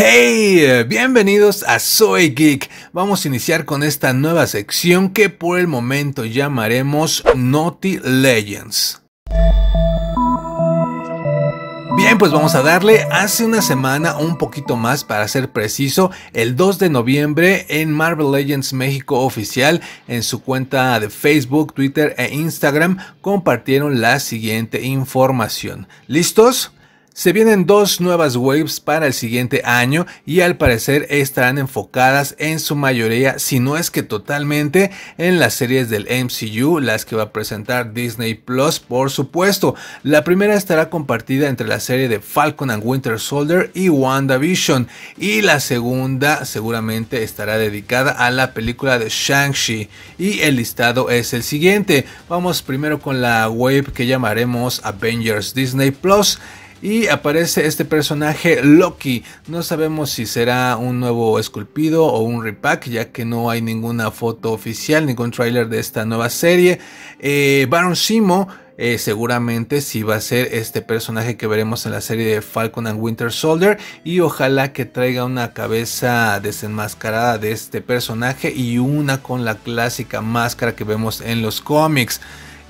¡Hey! Bienvenidos a Soy Geek. Vamos a iniciar con esta nueva sección que por el momento llamaremos Naughty Legends. Bien, pues vamos a darle hace una semana, un poquito más para ser preciso, el 2 de noviembre en Marvel Legends México oficial, en su cuenta de Facebook, Twitter e Instagram, compartieron la siguiente información. ¿Listos? Se vienen dos nuevas waves para el siguiente año y al parecer estarán enfocadas en su mayoría, si no es que totalmente, en las series del MCU, las que va a presentar Disney Plus, por supuesto. La primera estará compartida entre la serie de Falcon and Winter Soldier y WandaVision, y la segunda seguramente estará dedicada a la película de Shang-Chi. Y el listado es el siguiente. Vamos primero con la wave que llamaremos Avengers Disney Plus. Y aparece este personaje Loki. No sabemos si será un nuevo esculpido o un repack, ya que no hay ninguna foto oficial, ningún tráiler de esta nueva serie. Eh, Baron Simo. Eh, seguramente si sí va a ser este personaje que veremos en la serie de Falcon and Winter Soldier y ojalá que traiga una cabeza desenmascarada de este personaje y una con la clásica máscara que vemos en los cómics.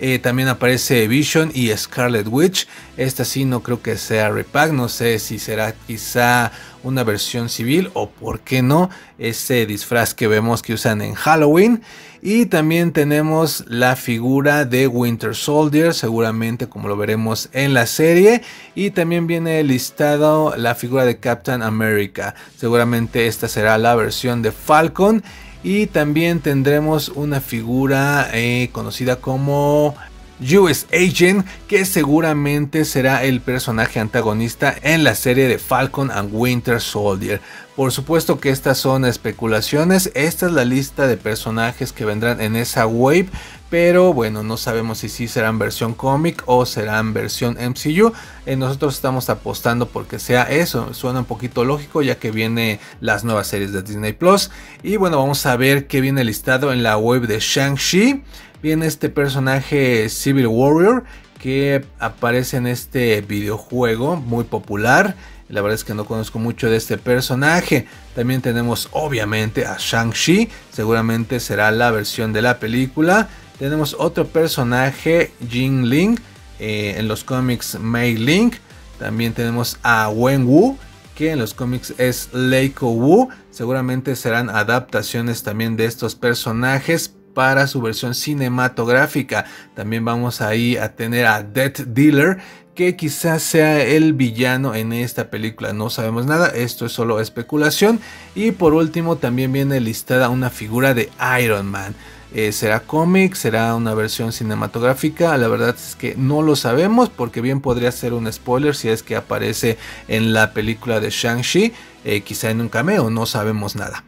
Eh, también aparece Vision y Scarlet Witch. Esta sí no creo que sea repack. No sé si será quizá una versión civil o por qué no ese disfraz que vemos que usan en Halloween. Y también tenemos la figura de Winter Soldier, seguramente como lo veremos en la serie. Y también viene listado la figura de Captain America. Seguramente esta será la versión de Falcon. Y también tendremos una figura eh, conocida como US Agent, que seguramente será el personaje antagonista en la serie de Falcon and Winter Soldier. Por supuesto que estas son especulaciones, esta es la lista de personajes que vendrán en esa wave, pero bueno, no sabemos si sí serán versión cómic o serán versión MCU. Eh, nosotros estamos apostando porque sea eso, suena un poquito lógico ya que vienen las nuevas series de Disney Plus. Y bueno, vamos a ver qué viene listado en la web de Shang-Chi. Viene este personaje Civil Warrior que aparece en este videojuego muy popular. La verdad es que no conozco mucho de este personaje. También tenemos obviamente a Shang-Chi. Seguramente será la versión de la película. Tenemos otro personaje, Jin Ling, eh, en los cómics Mei Ling. También tenemos a Wen Wu, que en los cómics es Leiko Wu. Seguramente serán adaptaciones también de estos personajes para su versión cinematográfica. También vamos ahí a tener a Death Dealer, que quizás sea el villano en esta película. No sabemos nada, esto es solo especulación. Y por último también viene listada una figura de Iron Man. Eh, ¿Será cómic? ¿Será una versión cinematográfica? La verdad es que no lo sabemos porque bien podría ser un spoiler si es que aparece en la película de Shang-Chi, eh, quizá en un cameo, no sabemos nada.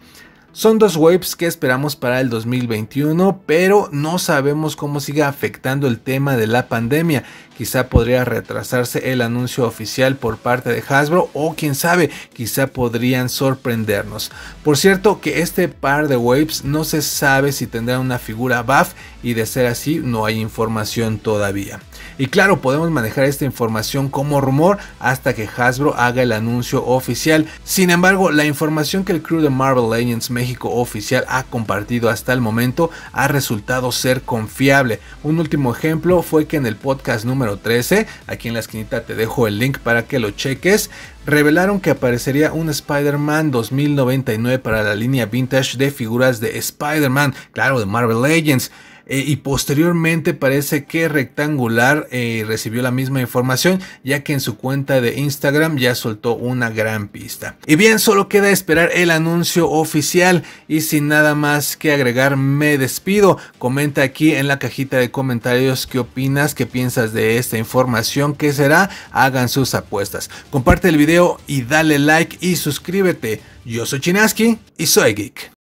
Son dos waves que esperamos para el 2021, pero no sabemos cómo siga afectando el tema de la pandemia. Quizá podría retrasarse el anuncio oficial por parte de Hasbro o quién sabe, quizá podrían sorprendernos. Por cierto que este par de waves no se sabe si tendrá una figura buff y de ser así no hay información todavía. Y claro, podemos manejar esta información como rumor hasta que Hasbro haga el anuncio oficial. Sin embargo, la información que el crew de Marvel Legends me México oficial ha compartido hasta el momento ha resultado ser confiable. Un último ejemplo fue que en el podcast número 13, aquí en la esquinita te dejo el link para que lo cheques, revelaron que aparecería un Spider-Man 2099 para la línea vintage de figuras de Spider-Man, claro, de Marvel Legends. Eh, y posteriormente parece que Rectangular eh, recibió la misma información ya que en su cuenta de Instagram ya soltó una gran pista. Y bien, solo queda esperar el anuncio oficial y sin nada más que agregar me despido. Comenta aquí en la cajita de comentarios qué opinas, qué piensas de esta información, qué será, hagan sus apuestas. Comparte el video y dale like y suscríbete. Yo soy Chinaski y soy Geek.